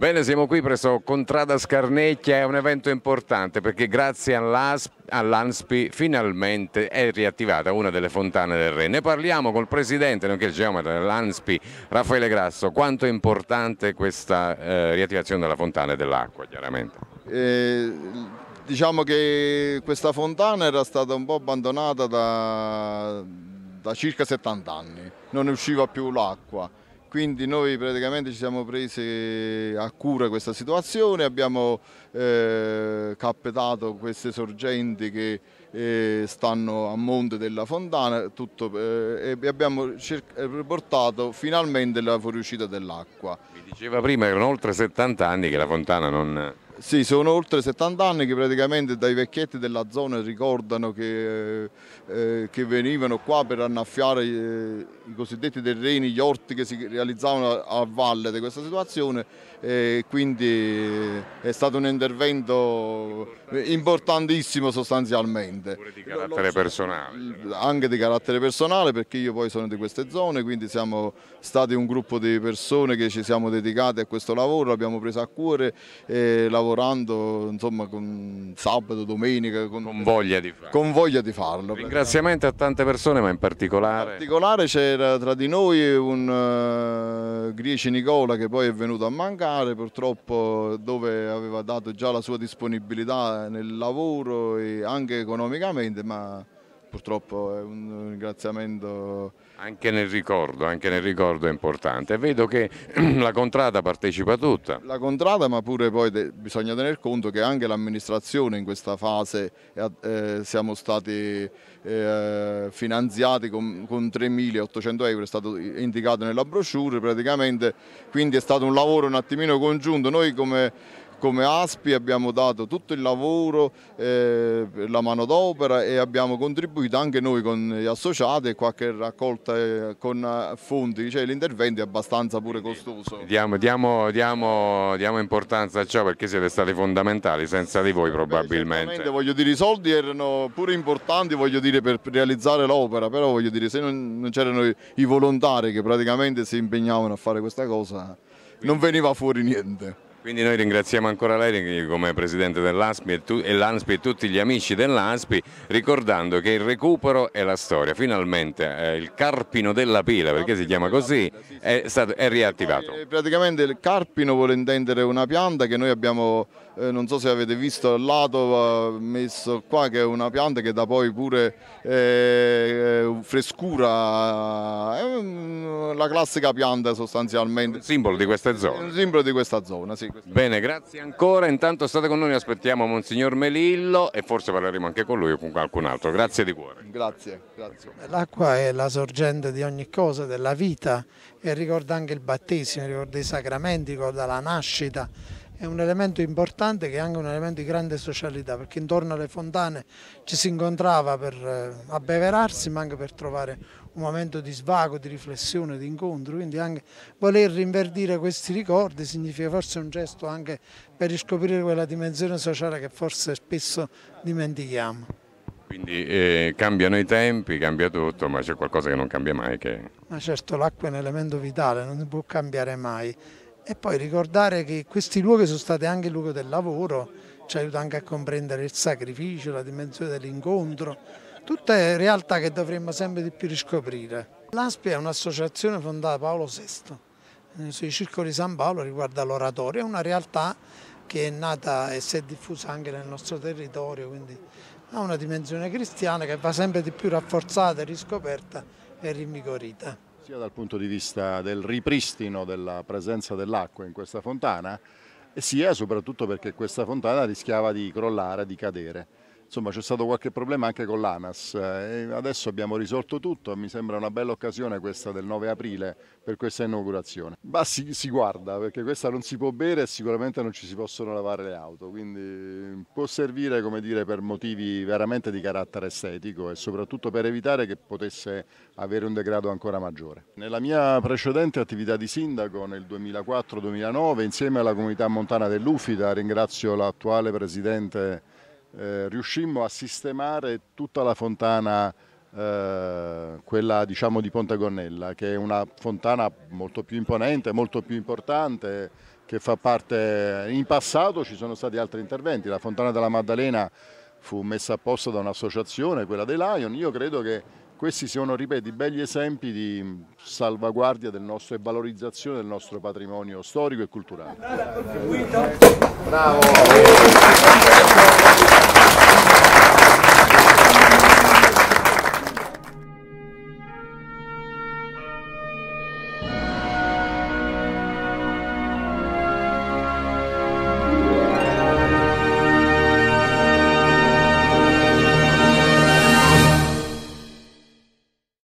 Bene, siamo qui presso Contrada Scarnecchia, è un evento importante perché grazie all'ANSPI finalmente è riattivata una delle fontane del Re. Ne parliamo col presidente, nonché il geometra dell'ANSPI, Raffaele Grasso, quanto è importante questa eh, riattivazione della fontana e dell'acqua chiaramente. Eh, diciamo che questa fontana era stata un po' abbandonata da, da circa 70 anni, non usciva più l'acqua quindi noi praticamente ci siamo presi a cura questa situazione, abbiamo eh, cappettato queste sorgenti che eh, stanno a monte della fontana tutto, eh, e abbiamo eh, riportato finalmente la fuoriuscita dell'acqua. Mi diceva prima che erano oltre 70 anni che la fontana non... Sì, sono oltre 70 anni che praticamente dai vecchietti della zona ricordano che, eh, che venivano qua per annaffiare eh, i cosiddetti terreni, gli orti che si realizzavano a, a valle di questa situazione e quindi eh, è stato un intervento importantissimo sostanzialmente. Pure di carattere personale. Anche di carattere personale perché io poi sono di queste zone, quindi siamo stati un gruppo di persone che ci siamo dedicate a questo lavoro, l'abbiamo preso a cuore e eh, lavorato lavorando insomma, con sabato, domenica. Con, con, voglia di farlo. Con voglia di farlo. Ringraziamenti a tante persone, ma in particolare. In particolare c'era tra di noi un uh, Grieci Nicola che poi è venuto a mancare, purtroppo dove aveva dato già la sua disponibilità nel lavoro e anche economicamente, ma purtroppo è un ringraziamento. Anche nel ricordo, anche nel ricordo è importante. Vedo che la contrada partecipa tutta. La contrada, ma pure poi bisogna tener conto che anche l'amministrazione in questa fase eh, siamo stati eh, finanziati con, con 3.800 euro, è stato indicato nella brochure praticamente, quindi è stato un lavoro un attimino congiunto. Noi come come ASPI abbiamo dato tutto il lavoro, eh, la manodopera e abbiamo contribuito anche noi con gli associati e qualche raccolta eh, con eh, fondi, cioè l'intervento è abbastanza pure costoso. Diamo, diamo, diamo, diamo, importanza a ciò perché siete stati fondamentali, senza di voi probabilmente. Beh, voglio dire, i soldi erano pure importanti voglio dire, per realizzare l'opera, però voglio dire, se non, non c'erano i, i volontari che praticamente si impegnavano a fare questa cosa, non veniva fuori niente. Quindi noi ringraziamo ancora lei come Presidente dell'ASPI e, l'ANSPI e tutti gli amici dell'ASPI ricordando che il recupero è la storia, finalmente eh, il carpino della pila perché si chiama così è, stato, è riattivato. Eh, praticamente il carpino vuole intendere una pianta che noi abbiamo eh, non so se avete visto il lato messo qua che è una pianta che dà poi pure eh, eh frescura, è la classica pianta sostanzialmente. Un simbolo di questa zona. Un simbolo di questa zona, sì. Questa Bene, zona. grazie ancora, intanto state con noi, aspettiamo Monsignor Melillo e forse parleremo anche con lui o con qualcun altro, grazie di cuore. Grazie, grazie. L'acqua è la sorgente di ogni cosa, della vita e ricorda anche il battesimo, ricorda i sacramenti, ricorda la nascita è un elemento importante che è anche un elemento di grande socialità perché intorno alle fontane ci si incontrava per eh, abbeverarsi ma anche per trovare un momento di svago, di riflessione, di incontro, quindi anche voler rinverdire questi ricordi significa forse un gesto anche per riscoprire quella dimensione sociale che forse spesso dimentichiamo. Quindi eh, cambiano i tempi, cambia tutto, ma c'è qualcosa che non cambia mai. Che... Ma certo l'acqua è un elemento vitale, non si può cambiare mai e poi ricordare che questi luoghi sono stati anche il luogo del lavoro, ci aiuta anche a comprendere il sacrificio, la dimensione dell'incontro, tutte realtà che dovremmo sempre di più riscoprire. L'ASPI è un'associazione fondata da Paolo VI, sui circoli San Paolo riguarda l'oratorio, è una realtà che è nata e si è diffusa anche nel nostro territorio, quindi ha una dimensione cristiana che va sempre di più rafforzata, riscoperta e rinvigorita sia dal punto di vista del ripristino della presenza dell'acqua in questa fontana, sia soprattutto perché questa fontana rischiava di crollare, di cadere insomma c'è stato qualche problema anche con l'ANAS. Eh, e adesso abbiamo risolto tutto mi sembra una bella occasione questa del 9 aprile per questa inaugurazione. Ma si, si guarda perché questa non si può bere e sicuramente non ci si possono lavare le auto, quindi può servire come dire, per motivi veramente di carattere estetico e soprattutto per evitare che potesse avere un degrado ancora maggiore. Nella mia precedente attività di sindaco nel 2004-2009 insieme alla comunità montana dell'Ufida ringrazio l'attuale presidente eh, riuscimmo a sistemare tutta la fontana, eh, quella diciamo di Ponte Gonnella, che è una fontana molto più imponente, molto più importante, che fa parte... In passato ci sono stati altri interventi, la fontana della Maddalena fu messa a posto da un'associazione, quella dei Lion, io credo che questi siano, ripeto, belli esempi di salvaguardia del nostro, e valorizzazione del nostro patrimonio storico e culturale. Bravo!